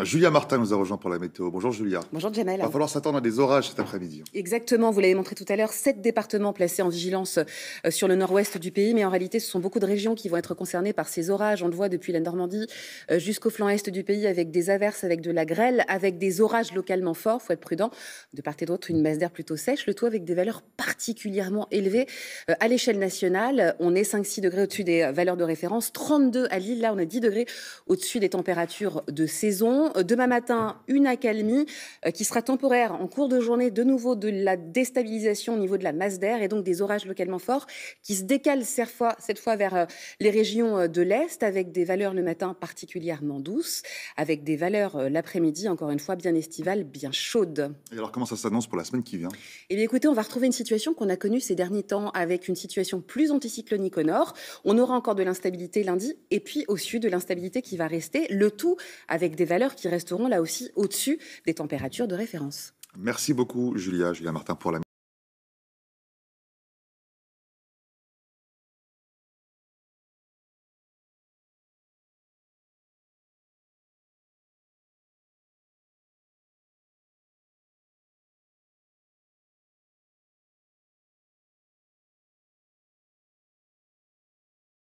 Julia Martin nous a rejoint pour la météo. Bonjour Julia. Bonjour Jamel. Il va falloir s'attendre à des orages cet après-midi. Hein. Exactement, vous l'avez montré tout à l'heure, sept départements placés en vigilance euh, sur le nord-ouest du pays, mais en réalité ce sont beaucoup de régions qui vont être concernées par ces orages. On le voit depuis la Normandie euh, jusqu'au flanc est du pays avec des averses, avec de la grêle, avec des orages localement forts, faut être prudent. De part et d'autre, une masse d'air plutôt sèche, le tout avec des valeurs particulièrement élevées euh, à l'échelle nationale. On est 5-6 degrés au-dessus des valeurs de référence, 32 à Lille, là on est 10 degrés au-dessus des températures de saison. Euh, demain matin une accalmie euh, qui sera temporaire en cours de journée, de nouveau de la déstabilisation au niveau de la masse d'air et donc des orages localement forts qui se décalent cette fois vers euh, les régions de l'Est avec des valeurs le matin particulièrement douces, avec des valeurs l'après-midi encore une fois bien estivales, bien chaudes. Et alors comment ça s'annonce pour la semaine qui vient Eh bien écoutez, on va retrouver une situation qu'on a connue ces derniers temps avec une situation plus anticyclonique au nord. On aura encore de l'instabilité lundi et puis au sud de l'instabilité qui va rester, le tout avec des valeurs qui resteront là aussi au-dessus des températures de référence. Merci beaucoup, Julia, Julia Martin, pour la